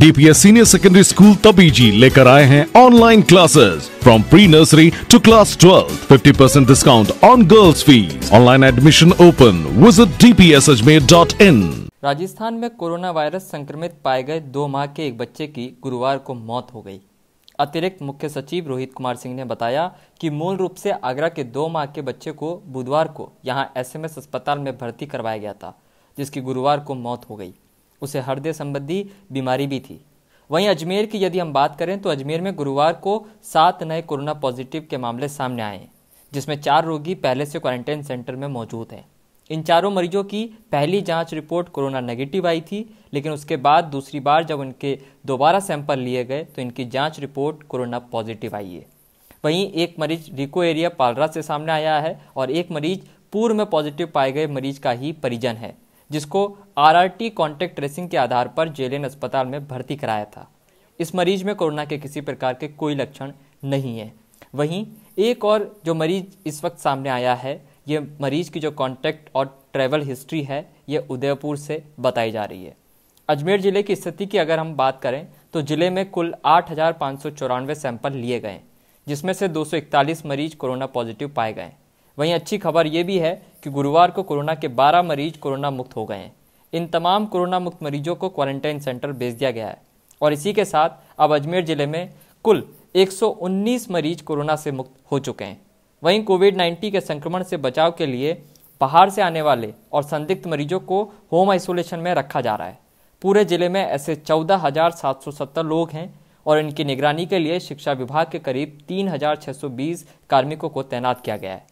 DPSC senior secondary school Tabiji लेकर आए हैं online classes from pre nursery to class twelfth fifty percent discount on girls fees online admission open visit D P S डीपीएसअजमेर dot in Rajasthan में corona virus संक्रमित पाए गए दो माह के एक बच्चे की गुरुवार को मौत हो गई अतिरिक्त मुख्य सचिव रोहित कुमार सिंह ने बताया कि मूल रूप से आगरा के दो माह के बच्चे को बुधवार को यहां एसएमएस अस्पताल में भर्ती करवाया गया था जिसकी गुरुवार को मौत हो गई उसे हृदय संबंधी बीमारी भी थी वहीं अजमेर की यदि हम बात करें तो अजमेर में गुरुवार को सात नए कोरोना पॉजिटिव के मामले सामने आए जिसमें चार रोगी पहले से क्वारंटाइन सेंटर में मौजूद हैं इन चारों मरीजों की पहली जांच रिपोर्ट कोरोना नेगेटिव आई थी लेकिन उसके बाद दूसरी बार जब उनके दोबारा सैंपल लिए गए तो इनकी जांच रिपोर्ट कोरोना पॉजिटिव आई है वहीं एक मरीज रिको एरिया पालरा से सामने आया है और एक मरीज पूर्व में पॉजिटिव पाए गए मरीज का ही परिजन है जिसको आरआरटी कांटेक्ट ट्रेसिंग के आधार पर जेलेन अस्पताल में भर्ती कराया था इस मरीज में कोरोना के किसी प्रकार के कोई लक्षण नहीं है वहीं एक और जो मरीज इस वक्त सामने आया है ये मरीज की जो कॉन्टैक्ट और ट्रैवल हिस्ट्री है ये उदयपुर से बताई जा रही है अजमेर ज़िले की स्थिति की अगर हम बात करें तो ज़िले में कुल आठ सैंपल लिए गए जिसमें से दो मरीज कोरोना पॉजिटिव पाए गए वहीं अच्छी खबर ये भी है कि गुरुवार को कोरोना के 12 मरीज कोरोना मुक्त हो गए हैं इन तमाम कोरोना मुक्त मरीजों को क्वारंटाइन सेंटर भेज दिया गया है और इसी के साथ अब अजमेर जिले में कुल 119 मरीज कोरोना से मुक्त हो चुके हैं वहीं कोविड 19 के संक्रमण से बचाव के लिए बाहर से आने वाले और संदिग्ध मरीजों को होम आइसोलेशन में रखा जा रहा है पूरे जिले में ऐसे चौदह हजार सात सौ सत्तर लोग हैं और इनकी निगरानी के लिए शिक्षा विभाग के करीब तीन हजार छः सौ बीस कार्मिकों को तैनात किया गया है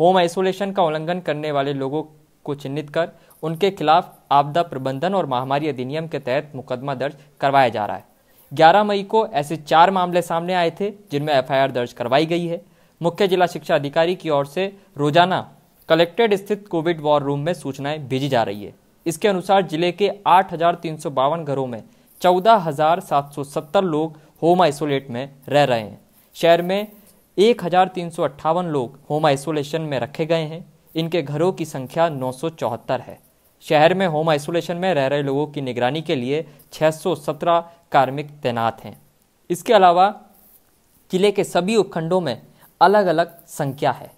होम आइसोलेशन का उल्लंघन करने वाले लोगों को चिन्हित कर उनके खिलाफ आपदा प्रबंधन और महामारी अधिनियम के तहत मुकदमा दर्ज करवाया जा रहा है 11 मई को ऐसे चार मामले सामने आए थे जिनमें एफआईआर दर्ज करवाई गई है मुख्य जिला शिक्षा अधिकारी की ओर से रोजाना कलेक्टेड स्थित कोविड वॉर रूम में सूचनाएं भेजी जा रही है इसके अनुसार जिले के आठ घरों में चौदह लोग होम आइसोलेट में रह रहे हैं शहर में एक लोग होम आइसोलेशन में रखे गए हैं इनके घरों की संख्या नौ है शहर में होम आइसोलेशन में रह रहे लोगों की निगरानी के लिए 617 कार्मिक तैनात हैं इसके अलावा जिले के सभी उपखंडों में अलग अलग संख्या है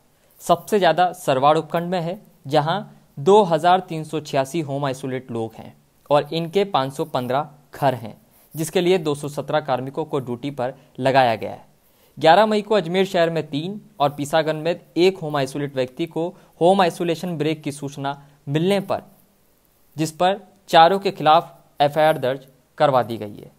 सबसे ज़्यादा सरवाड़ उपखंड में है जहां 2,386 होम आइसोलेट लोग हैं और इनके 515 घर हैं जिसके लिए 217 कार्मिकों को ड्यूटी पर लगाया गया है 11 मई को अजमेर शहर में तीन और पीसागंज में एक होम आइसोलेट व्यक्ति को होम आइसोलेशन ब्रेक की सूचना मिलने पर जिस पर चारों के खिलाफ एफआईआर दर्ज करवा दी गई है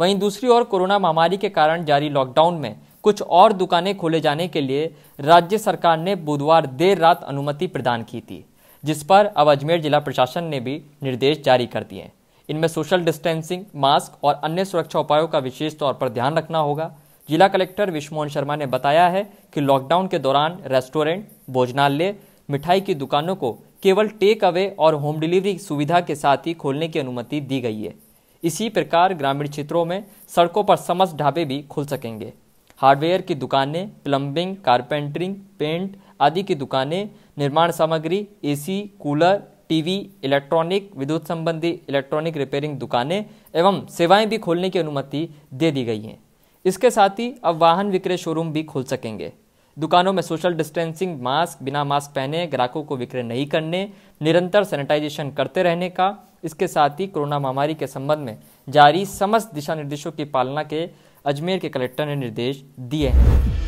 वहीं दूसरी ओर कोरोना महामारी के कारण जारी लॉकडाउन में कुछ और दुकानें खोले जाने के लिए राज्य सरकार ने बुधवार देर रात अनुमति प्रदान की थी जिस पर अब अजमेर जिला प्रशासन ने भी निर्देश जारी कर दिए इनमें सोशल डिस्टेंसिंग मास्क और अन्य सुरक्षा उपायों का विशेष तौर पर ध्यान रखना होगा जिला कलेक्टर विश्वमोहन शर्मा ने बताया है कि लॉकडाउन के दौरान रेस्टोरेंट भोजनालय मिठाई की दुकानों को केवल टेक अवे और होम डिलीवरी सुविधा के साथ ही खोलने की अनुमति दी गई है इसी प्रकार ग्रामीण क्षेत्रों में सड़कों पर समस्त ढाबे भी खुल सकेंगे हार्डवेयर की दुकानें प्लम्बिंग कारपेंटरिंग पेंट आदि की दुकानें निर्माण सामग्री एसी कूलर टीवी इलेक्ट्रॉनिक विद्युत संबंधी इलेक्ट्रॉनिक रिपेयरिंग दुकानें एवं सेवाएं भी खोलने की अनुमति दे दी गई हैं इसके साथ ही अब वाहन विक्रय शोरूम भी खोल सकेंगे दुकानों में सोशल डिस्टेंसिंग मास्क बिना मास्क पहने ग्राहकों को विक्रय नहीं करने निरंतर सैनिटाइजेशन करते रहने का इसके साथ ही कोरोना महामारी के संबंध में जारी समस्त दिशा निर्देशों की पालना के अजमेर के कलेक्टर ने निर्देश दिए हैं